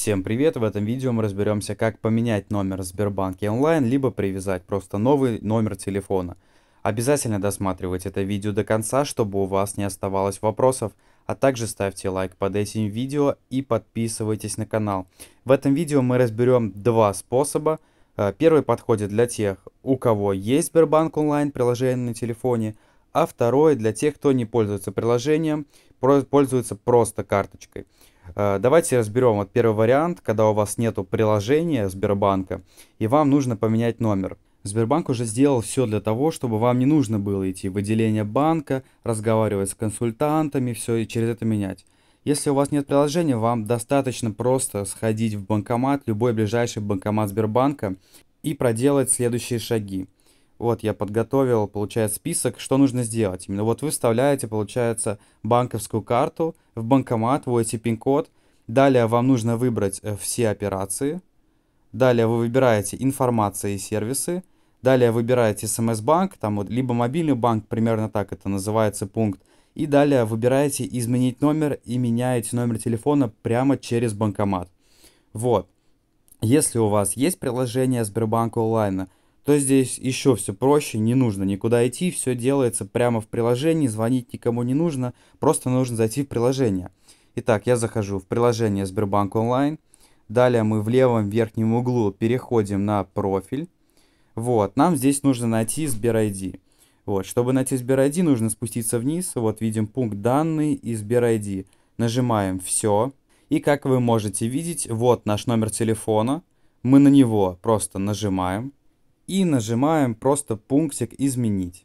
Всем привет! В этом видео мы разберемся, как поменять номер Сбербанки онлайн, либо привязать просто новый номер телефона. Обязательно досматривайте это видео до конца, чтобы у вас не оставалось вопросов, а также ставьте лайк под этим видео и подписывайтесь на канал. В этом видео мы разберем два способа. Э, первый подходит для тех, у кого есть Сбербанк онлайн приложение на телефоне, а второй для тех, кто не пользуется приложением, пользуется просто карточкой. Э, давайте разберем вот первый вариант, когда у вас нету приложения Сбербанка, и вам нужно поменять номер. Сбербанк уже сделал все для того, чтобы вам не нужно было идти в отделение банка, разговаривать с консультантами, все и через это менять. Если у вас нет приложения, вам достаточно просто сходить в банкомат, любой ближайший банкомат Сбербанка и проделать следующие шаги – вот, я подготовил, получается, список, что нужно сделать. Именно вот вы вставляете, получается, банковскую карту в банкомат, вводите пин-код. Далее вам нужно выбрать э, все операции. Далее вы выбираете информация и сервисы. Далее выбираете смс-банк, там вот, либо мобильный банк, примерно так это называется пункт. И далее выбираете изменить номер и меняете номер телефона прямо через банкомат. Вот. Если у вас есть приложение Сбербанк онлайна, то здесь еще все проще, не нужно никуда идти, все делается прямо в приложении, звонить никому не нужно, просто нужно зайти в приложение. Итак, я захожу в приложение Сбербанк онлайн, далее мы в левом верхнем углу переходим на профиль, вот, нам здесь нужно найти SberID. Вот, чтобы найти SberID, нужно спуститься вниз, вот видим пункт «Данные» и SberID. Нажимаем «Все», и как вы можете видеть, вот наш номер телефона, мы на него просто нажимаем, и нажимаем просто пунктик «Изменить».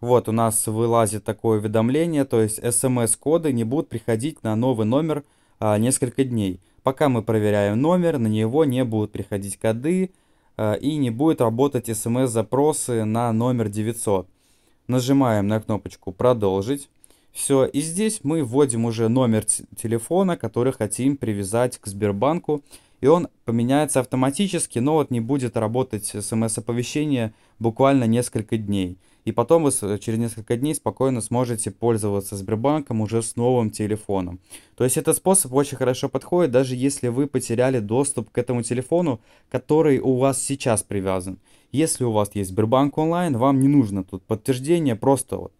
Вот у нас вылазит такое уведомление, то есть смс-коды не будут приходить на новый номер а, несколько дней. Пока мы проверяем номер, на него не будут приходить коды а, и не будет работать смс-запросы на номер 900. Нажимаем на кнопочку «Продолжить». Все, и здесь мы вводим уже номер телефона, который хотим привязать к Сбербанку, и он поменяется автоматически, но вот не будет работать смс-оповещение буквально несколько дней. И потом вы через несколько дней спокойно сможете пользоваться Сбербанком уже с новым телефоном. То есть этот способ очень хорошо подходит, даже если вы потеряли доступ к этому телефону, который у вас сейчас привязан. Если у вас есть Сбербанк онлайн, вам не нужно тут подтверждение, просто вот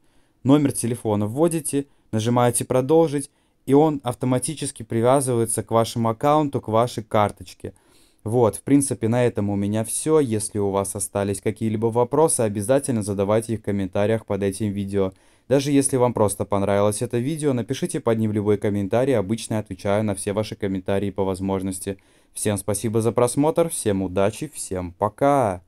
номер телефона вводите, нажимаете «Продолжить», и он автоматически привязывается к вашему аккаунту, к вашей карточке. Вот, в принципе, на этом у меня все. Если у вас остались какие-либо вопросы, обязательно задавайте их в комментариях под этим видео. Даже если вам просто понравилось это видео, напишите под ним любой комментарий, обычно отвечаю на все ваши комментарии по возможности. Всем спасибо за просмотр, всем удачи, всем пока!